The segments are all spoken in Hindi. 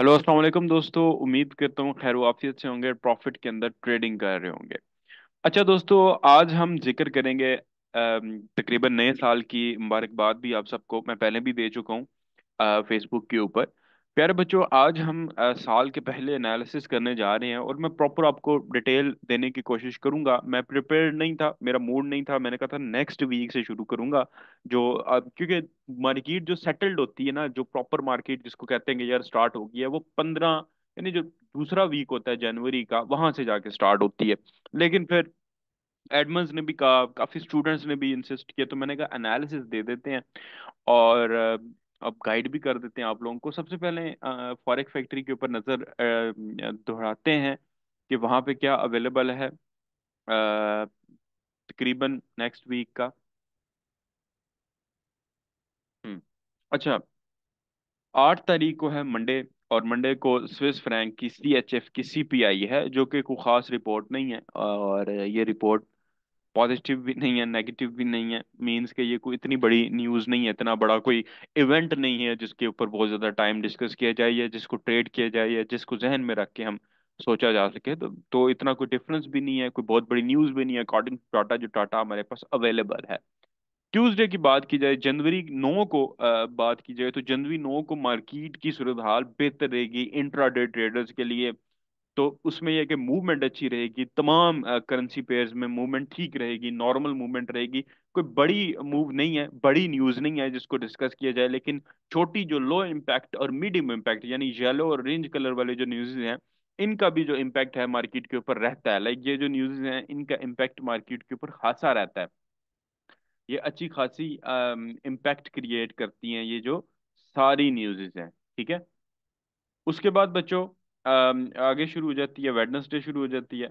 हेलो अस्सलाम वालेकुम दोस्तों उम्मीद करता हूँ खैर वाफियत से होंगे प्रॉफिट के अंदर ट्रेडिंग कर रहे होंगे अच्छा दोस्तों आज हम जिक्र करेंगे तकरीबन नए साल की मुबारकबाद भी आप सबको मैं पहले भी दे चुका हूँ फेसबुक के ऊपर प्यारे बच्चों आज हम आ, साल के पहले एनालिसिस करने जा रहे हैं और मैं प्रॉपर आपको डिटेल देने की कोशिश करूंगा मैं प्रिपेयर नहीं था मेरा मूड नहीं था मैंने कहा था नेक्स्ट वीक से शुरू करूंगा जो अब क्योंकि मार्केट जो सेटल्ड होती है ना जो प्रॉपर मार्केट जिसको कहते हैं कि यार स्टार्ट होगी है वो पंद्रह यानी जो दूसरा वीक होता है जनवरी का वहां से जाके स्टार्ट होती है लेकिन फिर एडमंस ने भी कहा काफ़ी स्टूडेंट्स ने भी इंसिस्ट किया तो मैंने कहा एनालिसिस दे देते हैं और अब गाइड भी कर देते हैं आप लोगों को सबसे पहले फॉरेक फैक्ट्री के ऊपर नज़र दोहराते हैं कि वहाँ पे क्या अवेलेबल है तकरीबन नेक्स्ट वीक का हम्म, अच्छा आठ तारीख को है मंडे और मंडे को स्विस फ्रैंक की सी एच एफ की सी पी आई है जो कि कोई ख़ास रिपोर्ट नहीं है और ये रिपोर्ट पॉजिटिव भी नहीं है नेगेटिव भी नहीं है मीन्स के ये कोई इतनी बड़ी न्यूज़ नहीं है इतना बड़ा कोई इवेंट नहीं है जिसके ऊपर बहुत ज़्यादा टाइम डिस्कस किया जाए या जिसको ट्रेड किया जाए या जिसको जहन में रख के हम सोचा जा सके तो, तो इतना कोई डिफरेंस भी नहीं है कोई बहुत बड़ी न्यूज़ भी नहीं है अकॉर्डिंग टू टाटा जो टाटा हमारे पास अवेलेबल है ट्यूसडे की बात की जाए जनवरी नौ को बात की जाए तो जनवरी नौ को मार्केट की सूरत हाल बेहतर रहेगी इंट्राडे ट्रेडर्स के लिए तो उसमें यह कि मूवमेंट अच्छी रहेगी तमाम करेंसी पेयर्स में मूवमेंट ठीक रहेगी नॉर्मल मूवमेंट रहेगी कोई बड़ी मूव नहीं है बड़ी न्यूज़ नहीं है जिसको डिस्कस किया जाए लेकिन छोटी जो लो इम्पैक्ट और मीडियम इम्पैक्ट यानी येलो और रेंज कलर वाले जो न्यूज़ हैं इनका भी जो इम्पैक्ट है मार्केट के ऊपर रहता है लाइक ये जो न्यूज़ हैं इनका इम्पैक्ट मार्केट के ऊपर खासा रहता है ये अच्छी खासी इम्पैक्ट क्रिएट करती हैं ये जो सारी न्यूज़ हैं ठीक है उसके बाद बच्चों आगे शुरू हो जाती है वेडनेसडे शुरू हो जाती है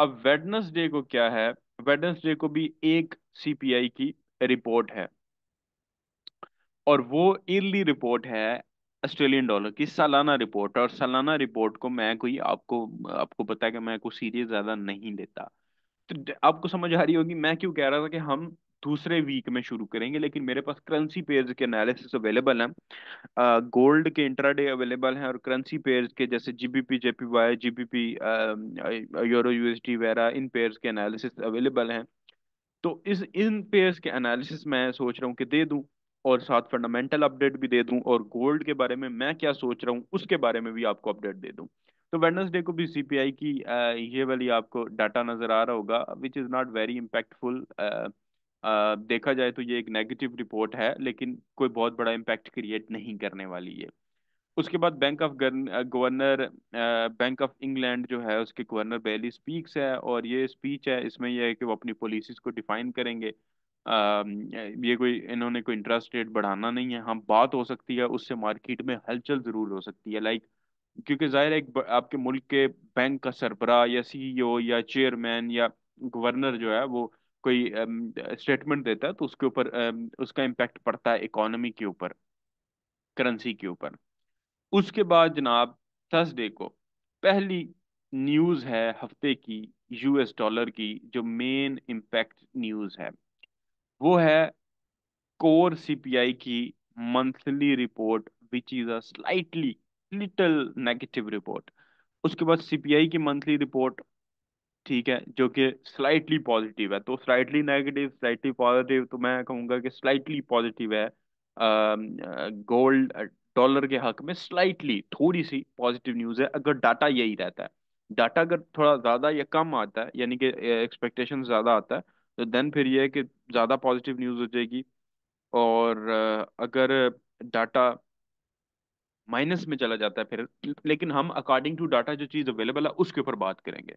अब वेडनेसडे को क्या है वेडनेसडे को भी एक सीपीआई की रिपोर्ट है और वो ईयरली रिपोर्ट है ऑस्ट्रेलियन डॉलर की सालाना रिपोर्ट और सालाना रिपोर्ट को मैं कोई आपको आपको पता है कि मैं कोई सीरियस ज़्यादा नहीं लेता तो आपको समझ आ रही होगी मैं क्यों कह रहा था कि हम दूसरे वीक में शुरू करेंगे लेकिन मेरे पास करेंसी पेयर्स के एनालिसिस अवेलेबल हैं गोल्ड के इंट्राडे अवेलेबल हैं और करेंसी पेयर्स के जैसे GBP B GBP euro USD वगैरह इन पेयर्स के एनालिसिस अवेलेबल हैं तो इस इन पेयर्स के एनालिसिस मैं सोच रहा हूँ कि दे दूँ और साथ फंडामेंटल अपडेट भी दे दूँ और गोल्ड के बारे में मैं क्या सोच रहा हूँ उसके बारे में भी आपको अपडेट दे दूँ तो वेडनसडे को भी आई की ये वाली आपको डाटा नज़र आ रहा होगा which is not very impactful देखा जाए तो ये एक नेगेटिव रिपोर्ट है लेकिन कोई बहुत बड़ा इम्पैक्ट क्रिएट नहीं करने वाली है उसके बाद bank of governor bank of England जो है उसके गवर्नर बेली स्पीक्स है और ये स्पीच है इसमें यह है कि वो अपनी पॉलिसीज को डिफाइन करेंगे आ, ये कोई इन्होंने कोई इंटरेस्ट रेट बढ़ाना नहीं है हाँ बात हो सकती है उससे मार्केट में हलचल ज़रूर हो सकती है लाइक क्योंकि ज़ाहिर है एक आपके मुल्क के बैंक का सरबरा या सीईओ या चेयरमैन या गवर्नर जो है वो कोई स्टेटमेंट देता है तो उसके ऊपर उसका इम्पैक्ट पड़ता है इकोनॉमी के ऊपर करेंसी के ऊपर उसके बाद जनाब थर्सडे को पहली न्यूज़ है हफ्ते की यूएस डॉलर की जो मेन इम्पैक्ट न्यूज़ है वो है कोर सीपीआई की monthly report which is a slightly little negative report उसके बाद सीपीआई की मंथली रिपोर्ट ठीक है जो कि स्लाइटली पॉजिटिव है तो स्लाइटली नेगेटिव स्लाइटली पॉजिटिव तो मैं कहूँगा कि स्लाइटली पॉजिटिव है गोल्ड डॉलर के हक में स्लाइटली थोड़ी सी पॉजिटिव न्यूज़ है अगर डाटा यही रहता है डाटा अगर थोड़ा ज़्यादा या कम आता है यानी कि एक्सपेक्टेशन ज़्यादा आता है तो देन फिर यह है कि ज़्यादा पॉजिटिव न्यूज़ हो जाएगी और अगर डाटा माइनस में चला जाता है फिर लेकिन हम अकॉर्डिंग टू डाटा जो चीज़ अवेलेबल है उसके ऊपर बात करेंगे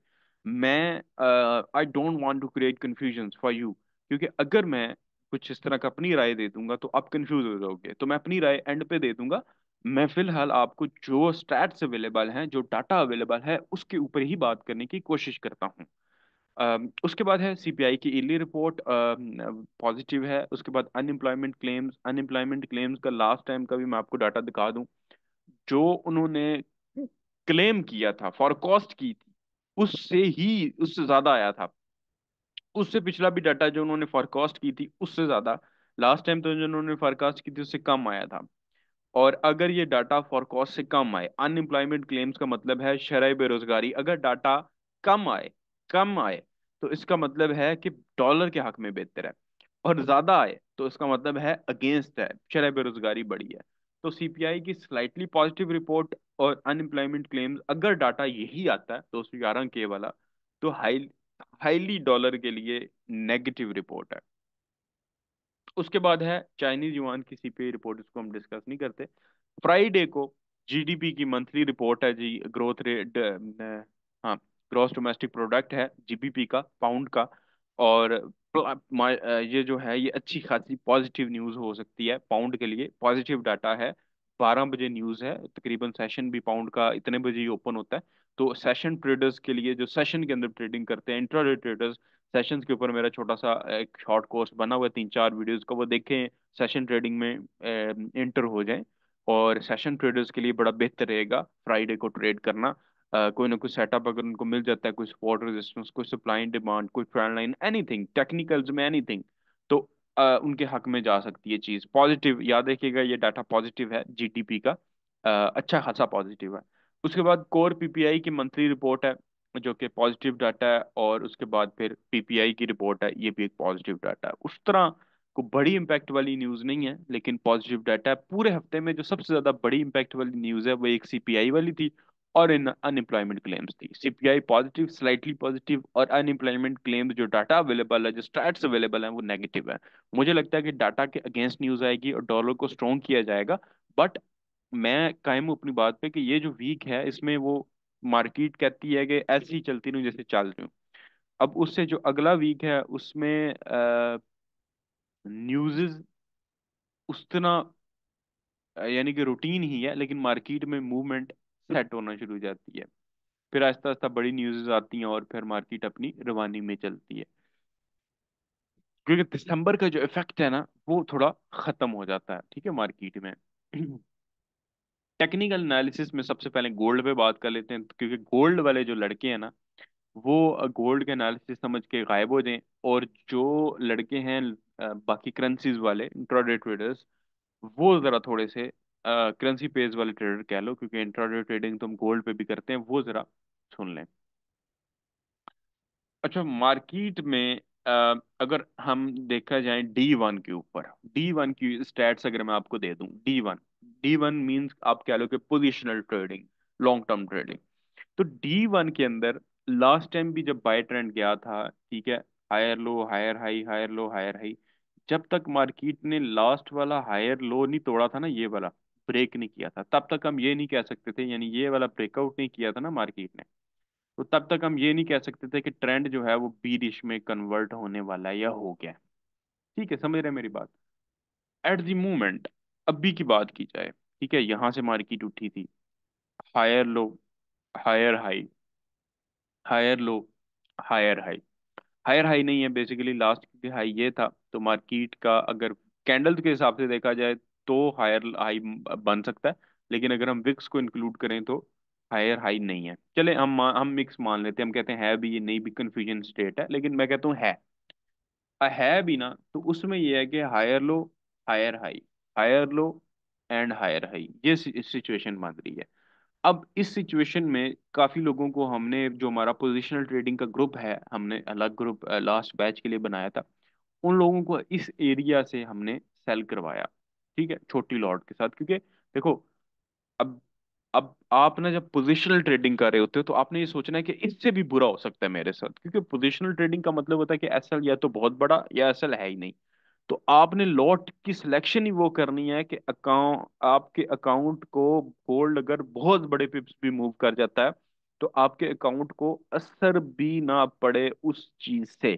मैं I don't want to create confusion for you क्योंकि अगर मैं कुछ इस तरह का अपनी राय दे दूंगा तो आप कन्फ्यूज हो जाओगे तो मैं अपनी राय एंड पे दे दूंगा मैं फिलहाल आपको जो स्टैट्स अवेलेबल हैं जो डाटा अवेलेबल है उसके ऊपर ही बात करने की कोशिश करता हूँ उसके बाद है सीपीआई की इली रिपोर्ट पॉजिटिव है उसके बाद अनएम्प्लॉयमेंट क्लेम्स अनएम्प्लॉयमेंट क्लेम्स का लास्ट टाइम का भी मैं आपको डाटा दिखा दूँ जो उन्होंने क्लेम किया था फॉरकॉस्ट की थी उससे ही उससे ज्यादा आया था उससे पिछला भी डाटा जो उन्होंने फॉरकास्ट की थी उससे ज्यादा लास्ट टाइम तो जो उन्होंने फॉरकास्ट की थी उससे कम आया था और अगर ये डाटा फॉरकास्ट से कम आए अनएम्प्लॉयमेंट क्लेम्स का मतलब है शरह बेरोजगारी अगर डाटा कम आए कम आए तो इसका मतलब है कि डॉलर के हक में बेहतर है और ज्यादा आए तो इसका मतलब है अगेंस्ट है शरह बेरोजगारी बढ़ी है तो सीपीआई की स्लाइटली पॉजिटिव रिपोर्ट और अनएम्प्लॉयमेंट क्लेम्स अगर डाटा यही आता है दो सौ ग्यारह के वाला तो हाई हाईली डॉलर के लिए नेगेटिव रिपोर्ट है उसके बाद है चाइनीज युवान की सीपीआई रिपोर्ट इसको हम डिस्कस नहीं करते फ्राइडे को जीडीपी की मंथली रिपोर्ट है जी ग्रोथ रेट हाँ ग्रॉस डोमेस्टिक प्रोडक्ट है जीबीपी का पाउंड का और ये जो है ये अच्छी खासी पॉजिटिव न्यूज़ हो सकती है पाउंड के लिए पॉजिटिव डाटा है बारह बजे न्यूज़ है तकरीबन सेशन भी पाउंड का इतने बजे ही ओपन होता है तो सेशन ट्रेडर्स के लिए जो सेशन के अंदर ट्रेडिंग करते हैं इंट्रा ट्रेडर्स सेशंस के ऊपर मेरा छोटा सा एक शॉर्ट कोर्स बना हुआ है तीन चार वीडियोस का वो देखें सेशन ट्रेडिंग में इंटर हो जाए और सेशन ट्रेडर्स के लिए बड़ा बेहतर रहेगा फ्राइडे को ट्रेड करना Uh, कोई ना कोई सेटअप अगर उनको मिल जाता है कोई सपोर्ट रेजिस्टेंस कोई सप्लाई एंड डिमांड कोई फ्रंट लाइन एनीथिंग टेक्निकल्स में एनीथिंग उनके हक में जा सकती है चीज़ पॉजिटिव याद रखिएगा ये डाटा पॉजिटिव है जीडीपी का अच्छा खासा पॉजिटिव है उसके बाद कोर पीपीआई की मंथली रिपोर्ट है जो कि पॉजिटिव डाटा है और उसके बाद फिर पीपीआई की रिपोर्ट है ये भी एक पॉजिटिव डाटा है उस तरह को बड़ी इम्पैक्ट वाली न्यूज़ नहीं है लेकिन पॉजिटिव डाटा है पूरे हफ्ते में जो सबसे ज़्यादा बड़ी इम्पैक्ट वाली न्यूज़ है वो एक सीपीआई वाली थी और इन अनएम्प्लॉयमेंट क्लेम्स थी सीपीआई पॉजिटिव स्लाइटली पॉजिटिव और अनएम्प्लॉयमेंट क्लेम्स जो डाटा अवेलेबल है जो स्टैट्स अवेलेबल है वो नेगेटिव है मुझे लगता है कि डाटा के अगेंस्ट न्यूज आएगी और डॉलर को स्ट्रॉन्ग किया जाएगा बट मैं कायम हूँ अपनी बात पे कि ये जो वीक है इसमें वो मार्केट कहती है कि ऐसे ही चलती रही जैसे चल रही हूँ अब उससे जो अगला वीक है उसमें न्यूज़ उस तरह यानी कि रूटीन ही है लेकिन मार्केट में मूवमेंट सेट होना शुरू हो जाती है फिर आहिस्ता आहिस्ता बड़ी न्यूज़ आती हैं और फिर मार्केट अपनी रवानी में चलती है क्योंकि दिसंबर का जो इफेक्ट है ना वो थोड़ा ख़त्म हो जाता है ठीक है मार्केट में टेक्निकल एनालिसिस में सबसे पहले गोल्ड पे बात कर लेते हैं क्योंकि गोल्ड वाले जो लड़के हैं ना वो गोल्ड के एनालिसिस समझ के गायब हो जाएं और जो लड़के हैं बाकी करेंसीज वाले इंट्राडे ट्रेडर्स वो ज़रा थोड़े से करेंसी पेज वाले ट्रेडर कह लो क्योंकि इंट्राडे ट्रेडिंग तुम गोल्ड पे भी करते हैं वो जरा सुन लें अच्छा मार्केट में Uh, अगर हम देखा जाए डी वन के ऊपर डी वन की स्टैट्स अगर मैं आपको दे दूं डी D1 मींस आप कह लो कि positional trading long term trading तो डी वन के अंदर लास्ट टाइम भी जब बाय ट्रेंड गया था ठीक है higher low higher high higher low higher high जब तक मार्केट ने लास्ट वाला हायर लो नहीं तोड़ा था ना ये वाला ब्रेक नहीं किया था तब तक हम ये नहीं कह सकते थे यानी ये वाला ब्रेकआउट नहीं किया था ना मार्केट ने तो तब तक हम ये नहीं कह सकते थे कि ट्रेंड जो है वो बीरिश में कन्वर्ट होने वाला है या हो गया ठीक है समझ रहे मेरी बात एट दी मोमेंट अभी की बात की जाए ठीक है यहाँ से मार्केट उठी थी higher low higher high higher low higher high higher high नहीं है बेसिकली लास्ट हाई ये था तो मार्केट का अगर कैंडल्स के हिसाब से देखा जाए तो हायर हाई बन सकता है लेकिन अगर हम विक्स को इंक्लूड करें तो हायर हाई नहीं है चले हम हम मिक्स मान लेते हैं हम कहते हैं है भी ये नहीं भी कन्फ्यूजन स्टेट है लेकिन मैं कहता हूँ है है भी ना तो उसमें ये है कि higher low higher high higher low and higher high ये सिचुएशन बन रही है अब इस सिचुएशन में काफ़ी लोगों को हमने जो हमारा पोजिशनल ट्रेडिंग का ग्रुप है हमने अलग ग्रुप लास्ट बैच के लिए बनाया था उन लोगों को इस एरिया से हमने सेल करवाया ठीक है छोटी लॉट के साथ क्योंकि देखो अब अब आप ना जब पोजिशनल ट्रेडिंग कर रहे होते हो तो आपने ये सोचना है कि इससे भी बुरा हो सकता है मेरे साथ क्योंकि पोजिशनल ट्रेडिंग का मतलब होता है कि एसएल या तो बहुत बड़ा या एसएल है ही नहीं तो आपने लॉट की सिलेक्शन ही वो करनी है कि अकाउंट आपके अकाउंट को गोल्ड अगर बहुत बड़े पिप्स भी मूव कर जाता है तो आपके अकाउंट को असर भी ना पड़े उस चीज से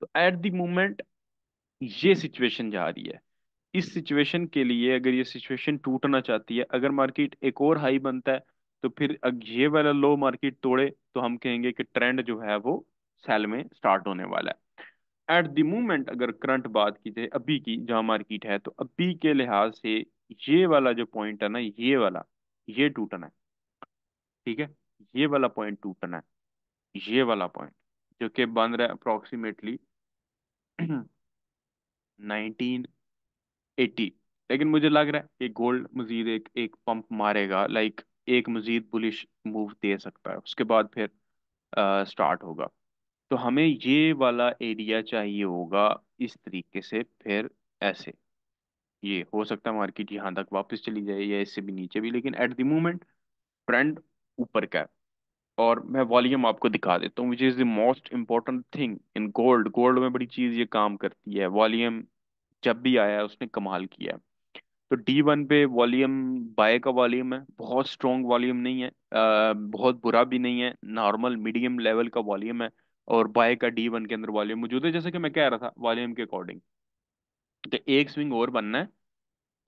तो एट द मोमेंट ये सिचुएशन जा रही है इस सिचुएशन के लिए अगर ये सिचुएशन टूटना चाहती है अगर मार्केट एक और हाई बनता है तो फिर ये वाला लो मार्केट तोड़े तो हम कहेंगे कि ट्रेंड जो है वो सेल में स्टार्ट होने वाला है एट द मोमेंट अगर करंट बात की जाए अभी की जहां मार्केट है तो अभी के लिहाज से ये वाला जो पॉइंट है ना ये वाला ये टूटना है ठीक है ये वाला पॉइंट टूटना है ये वाला पॉइंट जो कि बन रहा है अप्रोक्सीमेटली नाइनटीन एटी लेकिन मुझे लग रहा है कि गोल्ड मजीद एक एक पंप मारेगा लाइक एक मजीद बुलिश मूव दे सकता है उसके बाद फिर आ, स्टार्ट होगा तो हमें ये वाला एरिया चाहिए होगा इस तरीके से फिर ऐसे ये हो सकता है मार्केट यहाँ तक वापस चली जाए या इससे भी नीचे भी लेकिन एट द मोमेंट ट्रेंड ऊपर का है और मैं वॉल्यूम आपको दिखा देता हूँ which is the most important thing in gold gold में बड़ी चीज़ ये काम करती है वॉल्यूम जब भी आया है उसने कमाल किया है तो डी वन पे वॉल्यूम बाय का वॉल्यूम है बहुत स्ट्रॉन्ग वॉल्यूम नहीं है आ, बहुत बुरा भी नहीं है नॉर्मल मीडियम लेवल का वॉल्यूम है और बाय का डी वन के अंदर वॉल्यूम मौजूद है जैसे कि मैं कह रहा था वॉल्यूम के अकॉर्डिंग तो एक स्विंग और बनना है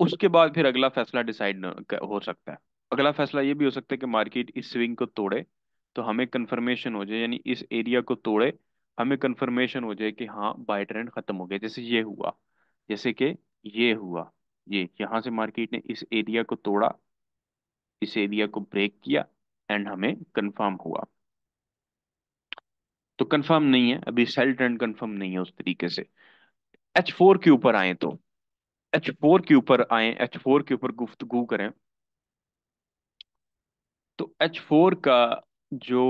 उसके बाद फिर अगला फैसला डिसाइड हो सकता है अगला फैसला ये भी हो सकता है कि मार्केट इस स्विंग को तोड़े तो हमें कन्फर्मेशन हो जाए यानी इस एरिया को तोड़े हमें कन्फर्मेशन हो जाए कि हाँ बाय ट्रेंड खत्म हो गया जैसे ये हुआ जैसे कि ये हुआ ये यहाँ से मार्केट ने इस एरिया को तोड़ा इस एरिया को ब्रेक किया एंड हमें कंफर्म हुआ तो कंफर्म नहीं है अभी सेल ट्रेंड कंफर्म नहीं है उस तरीके से एच फोर के ऊपर आए तो एच फोर के ऊपर आए एच फोर के ऊपर गुफ्तगु करें तो एच फोर का जो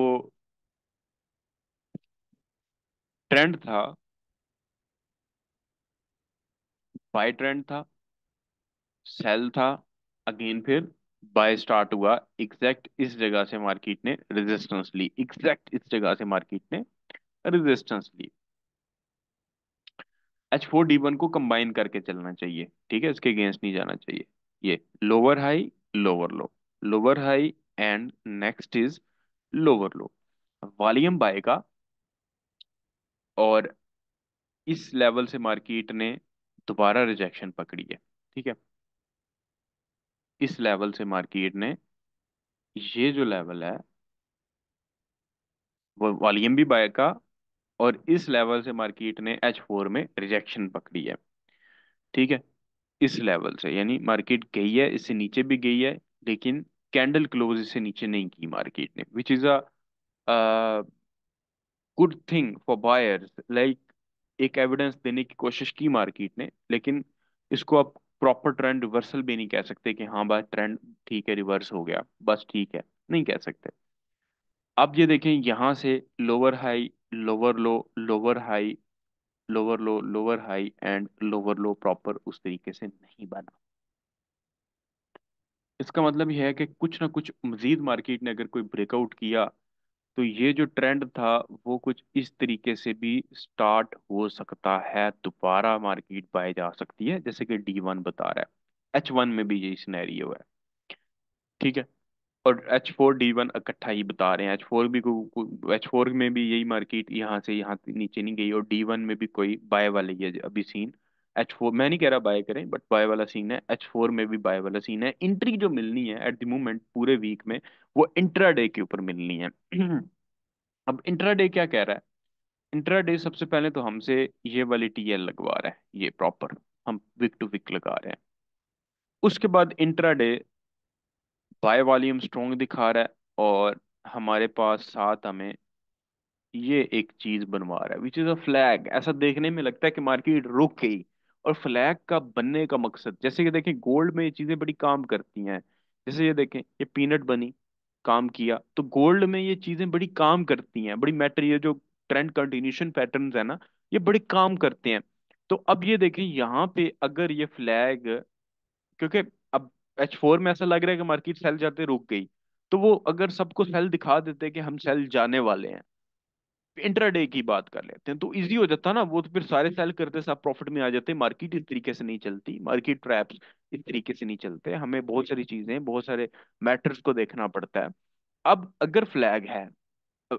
ट्रेंड था बाय ट्रेंड था सेल था अगेन फिर बाय स्टार्ट हुआ एग्जैक्ट इस जगह से मार्केट ने रेजिस्टेंस ली एग्जैक्ट इस जगह से मार्केट ने रेजिस्टेंस ली एच फोर डी वन को कंबाइन करके चलना चाहिए ठीक है इसके अगेंस्ट नहीं जाना चाहिए ये lower high lower low lower high and next is lower low volume buy का और इस लेवल से मार्केट ने दोबारा रिजेक्शन पकड़ी है ठीक है इस लेवल से मार्केट ने ये जो लेवल है वो वॉल्यूम भी बाय का और इस लेवल से मार्केट ने एच फोर में रिजेक्शन पकड़ी है ठीक है इस लेवल से यानी मार्केट गई है इससे नीचे भी गई है लेकिन कैंडल क्लोज इससे नीचे नहीं की मार्केट ने which is a good thing for buyers like एक एविडेंस देने की कोशिश की मार्केट ने लेकिन इसको आप प्रॉपर ट्रेंड रिवर्सल भी नहीं कह सकते कि हाँ भाई ट्रेंड ठीक है रिवर्स हो गया बस ठीक है नहीं कह सकते अब ये देखें यहाँ से lower high lower low lower high lower low lower high and lower low proper उस तरीके से नहीं बना इसका मतलब यह है कि कुछ ना कुछ मजीद मार्केट ने अगर कोई ब्रेकआउट किया तो ये जो ट्रेंड था वो कुछ इस तरीके से भी स्टार्ट हो सकता है दोबारा मार्केट बाय जा सकती है जैसे कि डी वन बता रहा है एच वन में भी यही सिनेरियो है ठीक है और एच फोर डी वन इकट्ठा ही बता रहे हैं एच फोर भी एच फोर में भी यही मार्केट यहाँ से यहाँ नीचे नहीं गई और डी वन में भी कोई बाय वाली है अभी सीन एच फोर मैं नहीं कह रहा बाय करें बट बाय वाला सीन है एच फोर में भी बाय वाला सीन है इंट्री जो मिलनी है एट द मोमेंट पूरे वीक में वो इंट्रा डे के ऊपर मिलनी है अब इंट्रा डे क्या कह रहा है इंट्रा डे सबसे पहले तो हमसे ये वाली टी एल लगवा रहा है ये प्रॉपर हम विक टू विक लगा रहे हैं उसके बाद intraday buy volume strong दिखा रहा है और हमारे पास साथ हमें ये एक चीज बनवा रहा है विच इज अ फ्लैग ऐसा देखने में लगता है कि मार्केट रुक गई और फ्लैग का बनने का मकसद जैसे कि देखें गोल्ड में ये चीज़ें बड़ी काम करती हैं जैसे ये देखें ये पीनट बनी काम किया तो गोल्ड में ये चीज़ें बड़ी काम करती हैं बड़ी मैटर ये जो ट्रेंड कंटिन्यूशन पैटर्न है ना ये बड़े काम करते हैं तो अब ये देखें यहाँ पे अगर ये फ्लैग क्योंकि अब एच फोर में ऐसा लग रहा है कि मार्केट सेल जाते रुक गई तो वो अगर सबको सेल दिखा देते कि हम सेल जाने वाले हैं इंटरडे की बात कर लेते हैं तो इजी हो जाता ना वो तो फिर सारे सेल करते सब प्रॉफिट में आ जाते मार्केट इस तरीके से नहीं चलती मार्केट ट्रैप्स इस तरीके से नहीं चलते हमें बहुत सारी चीजें बहुत सारे मैटर्स को देखना पड़ता है अब अगर फ्लैग है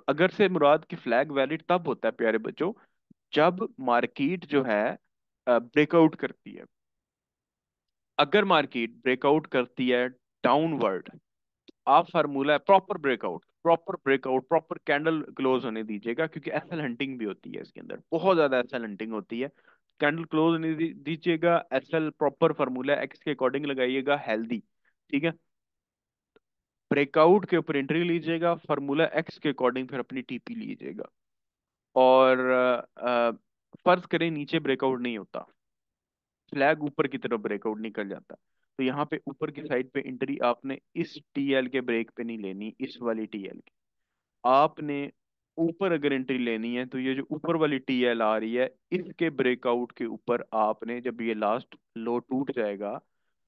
अगर से मुराद की फ्लैग वैलिड तब होता है प्यारे बच्चों जब मार्केट जो है ब्रेकआउट करती है अगर मार्केट ब्रेकआउट करती है डाउनवर्ड आप फार्मूला है proper breakout proper breakout proper candle close होने दीजिएगा क्योंकि एसएल हंटिंग भी होती है इसके अंदर बहुत ज्यादा एसएल हंटिंग होती है कैंडल क्लोज होने दीजिएगा एसएल प्रॉपर फार्मूला एक्स के अकॉर्डिंग लगाइएगा हेल्दी ठीक है ब्रेकआउट के ऊपर एंट्री लीजिएगा फार्मूला एक्स के अकॉर्डिंग फिर अपनी टीपी लीजिएगा और फर्ज करें नीचे ब्रेकआउट नहीं होता फ्लैग ऊपर की तरफ ब्रेकआउट निकल जाता तो यहाँ पे ऊपर की साइड पे एंट्री आपने इस टीएल के ब्रेक पे नहीं लेनी इस वाली टीएल के आपने ऊपर अगर एंट्री लेनी है तो ये जो ऊपर वाली टीएल आ रही है इसके ब्रेकआउट के ऊपर आपने जब ये लास्ट लो टूट जाएगा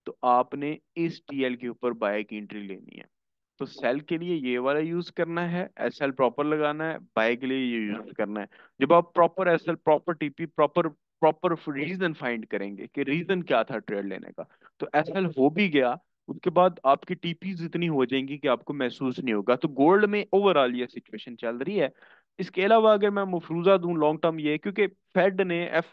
तो आपने इस टीएल के ऊपर बाय की एंट्री लेनी है तो सेल के लिए ये वाला यूज करना है एसएल प्रॉपर लगाना है बाय के लिए ये यूज करना है जब आप proper SL proper TP proper proper reason find करेंगे कि रीजन क्या था ट्रेड लेने का तो एसएल हो भी गया उसके बाद आपकी टीपी इतनी हो जाएंगी कि आपको महसूस नहीं होगा तो गोल्ड में ओवरऑल ये सिचुएशन चल रही है इसके अलावा अगर मैं मफरूजा दूं लॉन्ग टर्म ये क्योंकि फेड ने एफ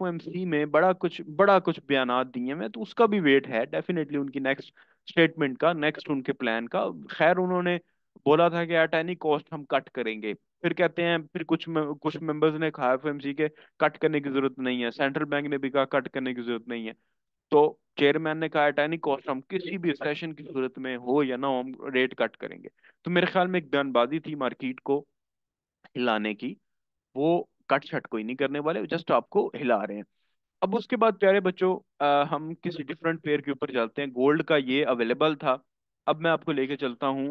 में बड़ा कुछ बड़ा कुछ बयान दिए हैं तो उसका भी वेट है डेफिनेटली उनकी नेक्स्ट स्टेटमेंट का नेक्स्ट उनके प्लान का खैर उन्होंने बोला था कि एट एनी कॉस्ट हम कट करेंगे फिर कहते हैं फिर कुछ कुछ मेंबर्स ने कहा एफएमसी के कट करने की जरूरत नहीं है सेंट्रल बैंक ने भी कहा कट करने की जरूरत नहीं है तो चेयरमैन ने कहा एट एनी कॉस्ट हम किसी भी सेशन की सूरत में हो या ना हो हम रेट कट करेंगे तो मेरे ख्याल में एक बयानबाजी थी मार्केट को हिलाने की वो कट शट कोई नहीं करने वाले जस्ट आपको हिला रहे हैं अब उसके बाद प्यारे बच्चों हम किसी डिफरेंट पेयर के ऊपर चलते हैं गोल्ड का ये अवेलेबल था अब मैं आपको लेके चलता हूँ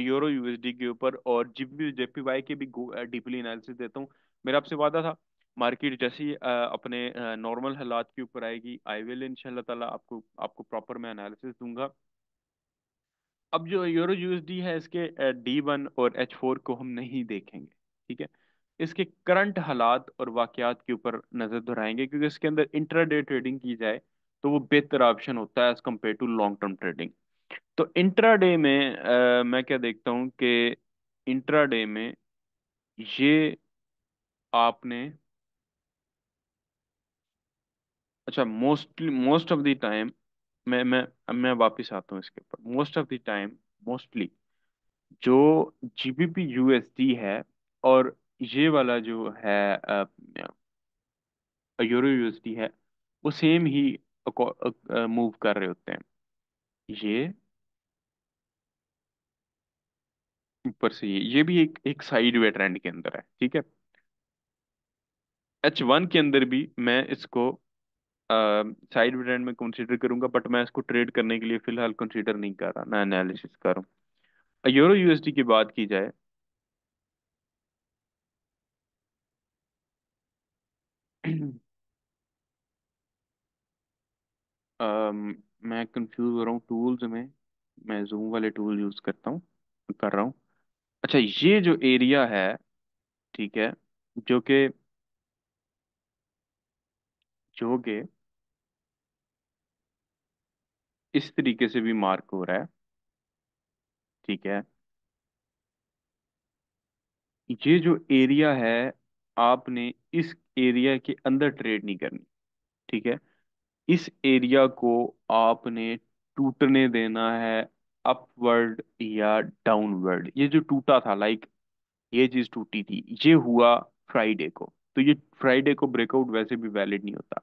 यूरो यूएसडी के ऊपर और जेपी वाई के भी डीपली एनालिसिस देता हूँ मेरा आपसे वादा था मार्केट जैसे ही अपने नॉर्मल हालात के ऊपर आएगी आई विल इनशाला ताला आपको आपको प्रॉपर मैं एनालिसिस दूंगा अब जो यूरो यूएसडी है इसके डी वन और एच फोर को हम नहीं देखेंगे ठीक है इसके करंट हालात और वाकयात के ऊपर नज़र दोहराएंगे क्योंकि इसके अंदर इंटरा ट्रेडिंग की जाए तो वो बेहतर ऑप्शन होता है as compared to long term trading तो डे में आ, मैं क्या देखता हूँ कि डे में ये आपने अच्छा mostly most of the time मैं मैं अब मैं वापस आता हूँ इसके ऊपर most of the time mostly जो जीबीपी यूएसडी है और ये वाला जो है अ, यूरो यूएसडी है वो सेम ही मूव कर रहे होते हैं ये ऊपर से ये ये भी एक एक साइड वे ट्रेंड के अंदर है ठीक है एच वन के अंदर भी मैं इसको साइड वे ट्रेंड में कंसीडर करूंगा बट मैं इसको ट्रेड करने के लिए फिलहाल कंसीडर नहीं कर रहा मैं एनालिसिस कर रहा हूँ यूरो यूएसडी की बात की जाए मैं कंफ्यूज हो रहा हूँ टूल्स में मैं जूम वाले टूल यूज़ करता हूँ कर रहा हूँ अच्छा ये जो एरिया है ठीक है जो कि जो कि इस तरीके से भी मार्क हो रहा है ठीक है ये जो एरिया है आपने इस एरिया के अंदर ट्रेड नहीं करनी ठीक है इस एरिया को आपने टूटने देना है अपवर्ड या डाउनवर्ड ये जो टूटा था लाइक ये चीज टूटी थी ये हुआ फ्राइडे को तो ये फ्राइडे को ब्रेकआउट वैसे भी वैलिड नहीं होता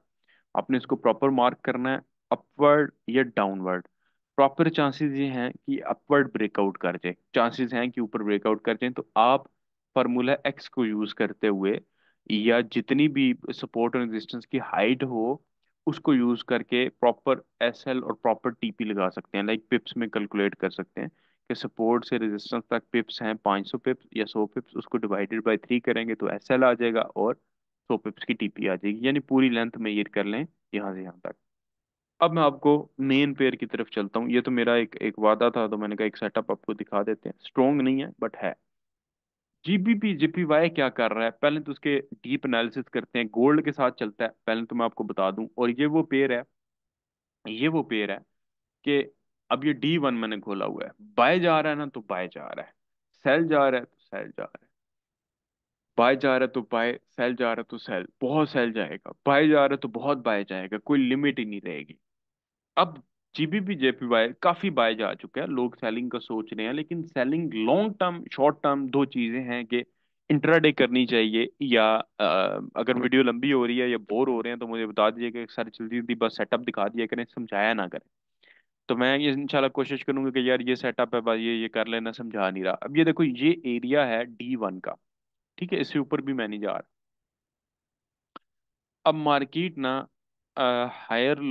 आपने इसको प्रॉपर मार्क करना है अपवर्ड या डाउनवर्ड प्रॉपर चांसेस ये हैं कि अपवर्ड ब्रेकआउट कर जाए चांसेस हैं कि ऊपर ब्रेकआउट कर जाए तो आप फार्मूला एक्स को यूज करते हुए या जितनी भी सपोर्ट और रेजिस्टेंस की हाइट हो उसको यूज करके प्रॉपर एस और प्रॉपर टीपी लगा सकते हैं लाइक पिप्स में कैलकुलेट कर सकते हैं कि सपोर्ट से रेजिस्टेंस तक पिप्स हैं 500 पिप्स या 100 पिप्स उसको डिवाइडेड बाय थ्री करेंगे तो एस आ जाएगा और 100 पिप्स की टीपी आ जाएगी यानी पूरी लेंथ में ये कर लें यहाँ से यहाँ तक अब मैं आपको मेन पेयर की तरफ चलता हूँ ये तो मेरा एक एक वादा था तो मैंने कहा एक सेटअप आपको दिखा देते हैं स्ट्रॉन्ग नहीं है बट है जीबीपी जीपीवाई क्या कर रहा है पहले तो उसके डीप एनालिसिस करते हैं गोल्ड के साथ चलता है पहले तो मैं आपको बता दूं और ये वो पेयर है ये वो पेयर है कि अब ये डी वन मैंने खोला हुआ है बाय जा रहा है ना तो बाय जा रहा है सेल जा रहा है तो सेल जा रहा है बाय जा रहा है तो बाय सेल जा रहा है तो सेल बहुत सेल जाएगा बाय जा रहा है तो बहुत बाय जाएगा कोई लिमिट ही नहीं रहेगी अब जीबीपी जेपी वाई काफी बाय जा चुका है लोग सेलिंग का सोच रहे हैं लेकिन selling long term short term दो चीजें हैं कि इंट्राडे करनी चाहिए या आ, अगर वीडियो लंबी हो रही है या बोर हो रहे हैं तो मुझे बता दीजिए कि सर चलती थी बस सेटअप दिखा दिया करें समझाया ना करें तो मैं ये इंशाल्लाह कोशिश करूंगा कि यार ये सेटअप है भाई ये ये कर लेना समझा नहीं रहा अब ये देखो ये एरिया है डी वन का ठीक है इससे ऊपर भी मैं नहीं जा रहा अब मार्केट ना हायर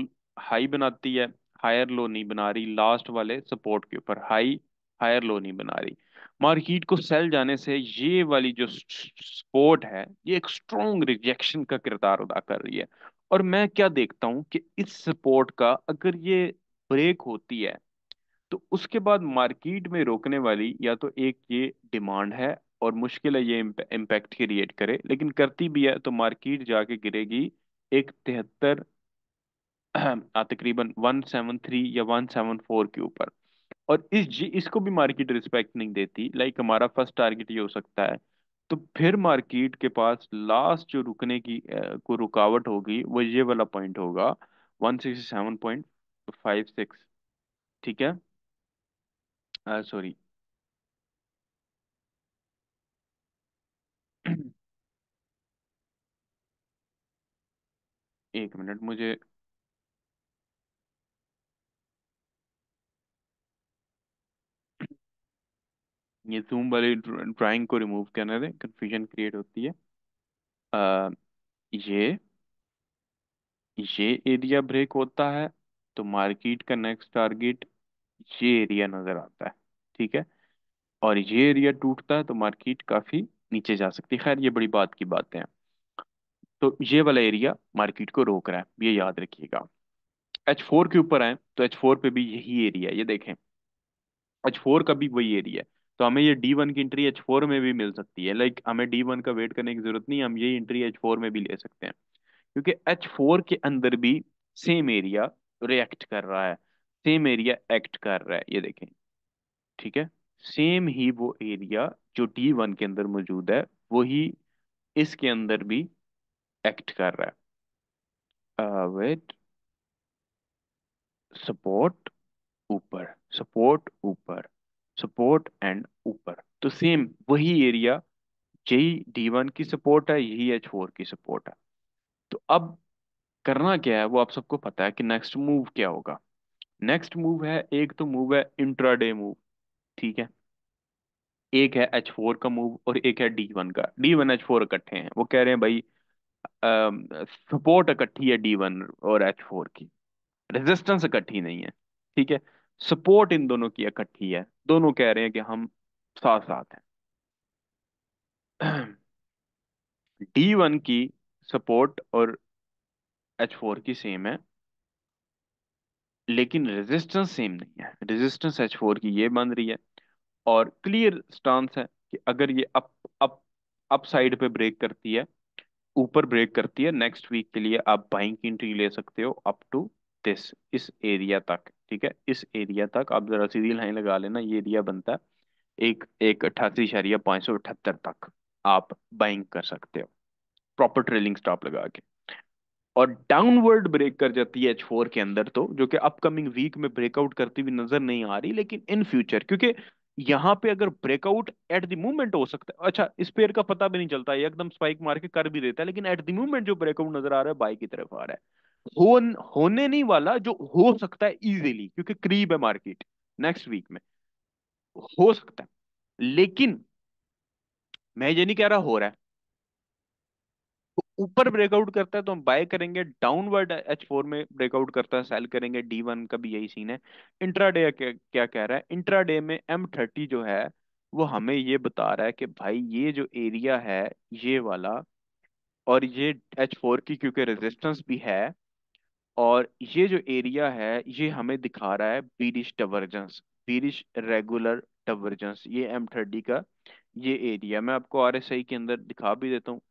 हाई बनाती है हायर लो नहीं बना रही लास्ट वाले सपोर्ट के ऊपर हाई हायर लो नहीं बना रही मार्केट को सेल जाने से ये वाली जो सपोर्ट है ये एक स्ट्रॉन्ग रिजेक्शन का किरदार अदा कर रही है और मैं क्या देखता हूँ कि इस सपोर्ट का अगर ये ब्रेक होती है तो उसके बाद मार्केट में रोकने वाली या तो एक ये डिमांड है और मुश्किल है ये इम्पैक्ट क्रिएट करे लेकिन करती भी है तो मार्केट जाके गिरेगी एक तिहत्तर तकरीबन 173 या 174 के ऊपर और इस जी इसको भी मार्केट रिस्पेक्ट नहीं देती लाइक हमारा फर्स्ट टारगेट ये हो सकता है तो फिर मार्केट के पास लास्ट जो रुकने की को रुकावट होगी वो ये वाला पॉइंट होगा 167.56 ठीक है सॉरी एक मिनट मुझे ये जूम वाली ड्राइंग को रिमूव करने दें कन्फ्यूजन क्रिएट होती है आ, ये ये एरिया ब्रेक होता है तो मार्केट का नेक्स्ट टारगेट ये एरिया नज़र आता है ठीक है और ये एरिया टूटता है तो मार्केट काफ़ी नीचे जा सकती है खैर ये बड़ी बात की बातें हैं तो ये वाला एरिया मार्केट को रोक रहा है ये याद रखिएगा एच फोर के ऊपर आए तो एच फोर पे भी यही एरिया है ये देखें एच फोर का भी वही एरिया है तो हमें ये डी वन की एंट्री एच फोर में भी मिल सकती है लाइक हमें डी वन का वेट करने की जरूरत नहीं हम ये एंट्री एच फोर में भी ले सकते हैं क्योंकि एच फोर के अंदर भी सेम एरिया रिएक्ट कर रहा है सेम एरिया एक्ट कर रहा है ये देखें ठीक है सेम ही वो एरिया जो डी वन के अंदर मौजूद है वही इसके अंदर भी एक्ट कर रहा है वेट uh, सपोर्ट ऊपर सपोर्ट ऊपर सपोर्ट एंड ऊपर तो सेम वही एरिया यही डी वन की सपोर्ट है यही एच फोर की सपोर्ट है तो अब करना क्या है वो आप सबको पता है कि नेक्स्ट मूव क्या होगा नेक्स्ट मूव है एक तो मूव है इंट्राडे मूव ठीक है एक है एच फोर का मूव और एक है डी वन का डी वन एच फोर इकट्ठे हैं वो कह रहे हैं भाई सपोर्ट इकट्ठी है डी वन और एच फोर की रेजिस्टेंस इकट्ठी नहीं है ठीक है सपोर्ट इन दोनों की इकट्ठी है दोनों कह रहे हैं कि हम साथ साथ हैं डी वन की सपोर्ट और एच फोर की सेम है लेकिन रेजिस्टेंस सेम नहीं है रेजिस्टेंस एच फोर की ये बन रही है और क्लियर स्टांस है कि अगर ये अप अप अप साइड पे ब्रेक करती है ऊपर ब्रेक करती है नेक्स्ट वीक के लिए आप बाइंग की एंट्री ले सकते हो अप टू दिस इस एरिया तक ठीक है इस एरिया तक आप ज़रा सीधी लाइन लगा लेना ये एरिया बनता है एक एक अट्ठासी इशारिया पाँच सौ अठहत्तर तक आप बाइंग कर सकते हो प्रॉपर ट्रेलिंग स्टॉप लगा के और डाउनवर्ड ब्रेक कर जाती है एच फोर के अंदर तो जो कि अपकमिंग वीक में ब्रेकआउट करती हुई नजर नहीं आ रही लेकिन इन फ्यूचर क्योंकि यहाँ पे अगर ब्रेकआउट एट द मूवमेंट हो सकता है अच्छा इस पेयर का पता भी नहीं चलता एकदम स्पाइक मार के कर भी देता है लेकिन एट द मूवमेंट जो ब्रेकआउट नजर आ रहा है बाई की तरफ आ रहा है हो, होने नहीं वाला जो हो सकता है इजीली क्योंकि करीब है मार्केट नेक्स्ट वीक में हो सकता है लेकिन मैं ये नहीं कह रहा हो रहा है ऊपर ब्रेकआउट करता है तो हम बाय करेंगे डाउनवर्ड एच फोर में ब्रेकआउट करता है सेल करेंगे डी वन का भी यही सीन है इंट्राडे क्या, क्या कह रहा है इंट्राडे में एम थर्टी जो है वो हमें ये बता रहा है कि भाई ये जो एरिया है ये वाला और ये एच फोर की क्योंकि रेजिस्टेंस भी है और ये जो एरिया है ये हमें दिखा रहा है bearish divergence bearish regular divergence ये एम थर्टी का ये एरिया मैं आपको आर एस आई के अंदर दिखा भी देता हूँ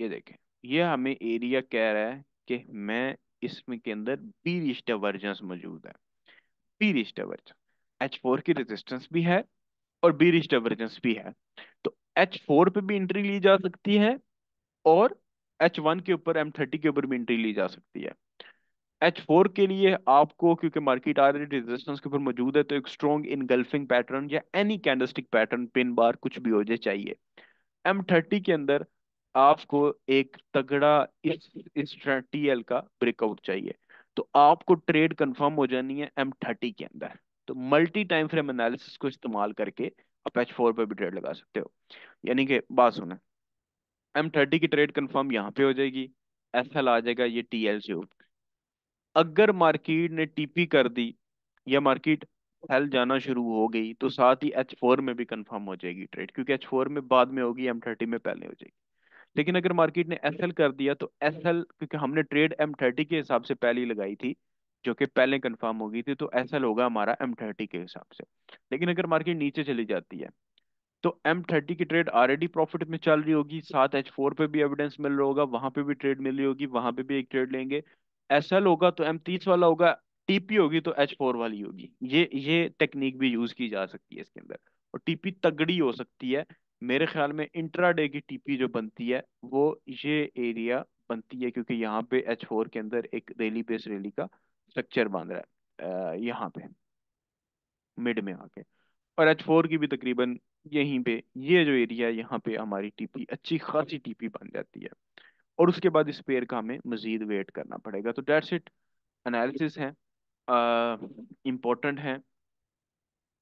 ये देखें ये हमें एरिया कह रहा है कि मैं इसमें के अंदर बीरिश टवर्जेंस मौजूद है बीरिश टवर्जेंस एच फोर की रेजिस्टेंस भी है और बीरिश टवर्जेंस भी है तो एच फोर पे भी एंट्री ली जा सकती है और एच वन के ऊपर एम थर्टी के ऊपर भी एंट्री ली जा सकती है एच फोर के लिए आपको क्योंकि मार्केट आ रही रेजिस्टेंस के ऊपर मौजूद है तो एक स्ट्रॉन्ग इनगल्फिंग पैटर्न या any candlestick pattern pin bar कुछ भी हो जाए चाहिए एम थर्टी के अंदर आपको एक तगड़ा इस इस टी एल का ब्रेकआउट चाहिए तो आपको ट्रेड कंफर्म हो जानी है एम थर्टी के अंदर तो मल्टी टाइम फ्रेम एनालिसिस को इस्तेमाल करके आप एच फोर पर भी ट्रेड लगा सकते हो यानी कि बात सुना एम थर्टी की ट्रेड कंफर्म यहाँ पे हो जाएगी एस एल आ जाएगा ये टी एल अगर मार्केट ने टीपी कर दी या मार्केट हेल जाना शुरू हो गई तो साथ ही एच फोर में भी कंफर्म हो जाएगी ट्रेड क्योंकि एच फोर में बाद में होगी एम थर्टी में पहले हो जाएगी लेकिन अगर मार्केट ने एस एल कर दिया तो एस एल क्योंकि हमने ट्रेड एम थर्टी के हिसाब से पहले लगाई थी जो कि पहले कंफर्म हो गई थी तो एस एल होगा हमारा एम थर्टी के हिसाब से लेकिन अगर मार्केट नीचे चली जाती है तो एम थर्टी की ट्रेड ऑलरेडी प्रॉफिट में चल रही होगी साथ एच फोर पे भी एविडेंस मिल रहा होगा वहां पे भी ट्रेड मिल रही होगी वहां पे भी एक ट्रेड लेंगे एस एल होगा तो एम तीस वाला होगा टीपी होगी तो एच फोर वाली होगी ये ये टेक्निक भी यूज की जा सकती है इसके अंदर और टीपी तगड़ी हो सकती है मेरे ख्याल में इंट्राडे की टीपी जो बनती है वो ये एरिया बनती है क्योंकि यहाँ पे एच फोर के अंदर एक रैली बेस रैली का स्ट्रक्चर बन रहा है यहाँ पे मिड में आके और एच फोर की भी तकरीबन यहीं पे ये जो एरिया है यहाँ पे हमारी टीपी अच्छी खासी टीपी बन जाती है और उसके बाद इस पेयर का हमें मजीद वेट करना पड़ेगा तो डेट्स इट एनालिसिस है इम्पोर्टेंट है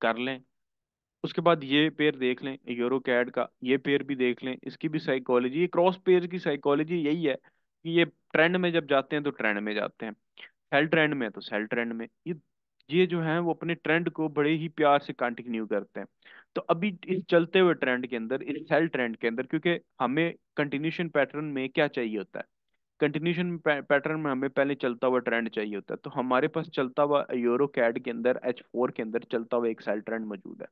कर लें उसके बाद ये पेयर देख लें यूरो कैड का ये पेयर भी देख लें इसकी भी साइकोलॉजी ये क्रॉस पेयर की साइकोलॉजी यही है कि ये ट्रेंड में जब जाते हैं तो ट्रेंड में जाते हैं सेल ट्रेंड में तो सेल ट्रेंड में ये ये जो है वो अपने ट्रेंड को बड़े ही प्यार से कंटिन्यू करते हैं तो अभी इस चलते हुए ट्रेंड के अंदर इस सेल ट्रेंड के अंदर क्योंकि हमें कंटिन्यूशन पैटर्न में क्या चाहिए होता है कंटिन्यूशन पैटर्न में हमें पहले चलता हुआ ट्रेंड चाहिए होता है तो हमारे पास चलता हुआ यूरो कैड के अंदर एच फोर के अंदर चलता हुआ एक सेल ट्रेंड मौजूद है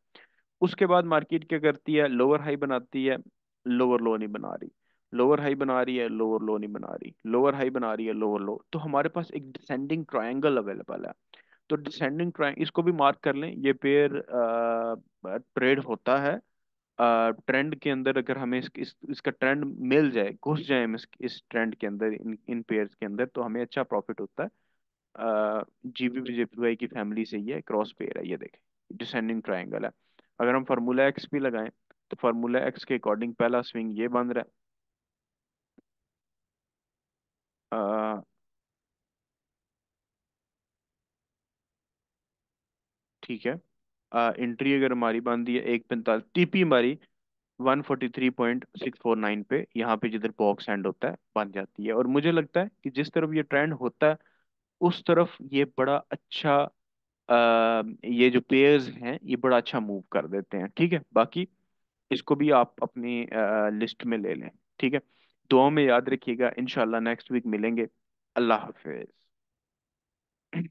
उसके बाद मार्केट क्या करती है लोअर हाई बनाती है लोअर लो नहीं बना रही लोअर हाई बना रही है लोअर लो नहीं बना रही लोअर हाई बना रही है लोअर लो तो हमारे पास एक डिसेंडिंग ट्राइंगल अवेलेबल है तो डिसेंडिंग ट्राइंग इसको भी मार्क कर लें ये पेयर ट्रेड होता है ट्रेंड के अंदर अगर हमें इस, इस, इसका ट्रेंड मिल जाए घुस जाए हम इस, इस ट्रेंड के अंदर इन इन पेयर्स के अंदर तो हमें अच्छा प्रॉफिट होता है जीबी जेपीवाई की फैमिली से ये क्रॉस पेयर है ये देखें डिसेंडिंग ट्राइंगल है अगर हम फार्मूला एक्स भी लगाएं तो फार्मूला एक्स के अकॉर्डिंग पहला स्विंग ये बन रहा है ठीक है एंट्री अगर हमारी बन दी है एक पैंतालीस टीपी हमारी नाइन पे यहाँ पे जिधर बॉक्स एंड होता है बन जाती है और मुझे लगता है कि जिस तरफ ये ट्रेंड होता है उस तरफ ये बड़ा अच्छा आ, ये जो पेयर्स हैं ये बड़ा अच्छा मूव कर देते हैं ठीक है बाकी इसको भी आप अपनी आ, लिस्ट में ले लें ठीक है दो में याद रखिएगा इनशाला नेक्स्ट वीक मिलेंगे अल्लाह हाफिज़